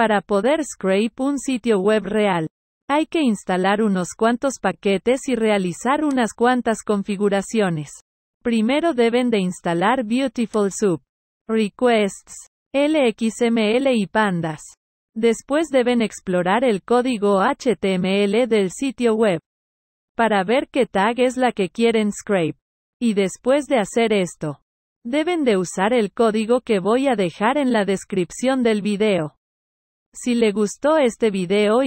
Para poder scrape un sitio web real, hay que instalar unos cuantos paquetes y realizar unas cuantas configuraciones. Primero deben de instalar Beautiful Soup, Requests, LXML y Pandas. Después deben explorar el código HTML del sitio web para ver qué tag es la que quieren scrape. Y después de hacer esto, deben de usar el código que voy a dejar en la descripción del video. Si le gustó este video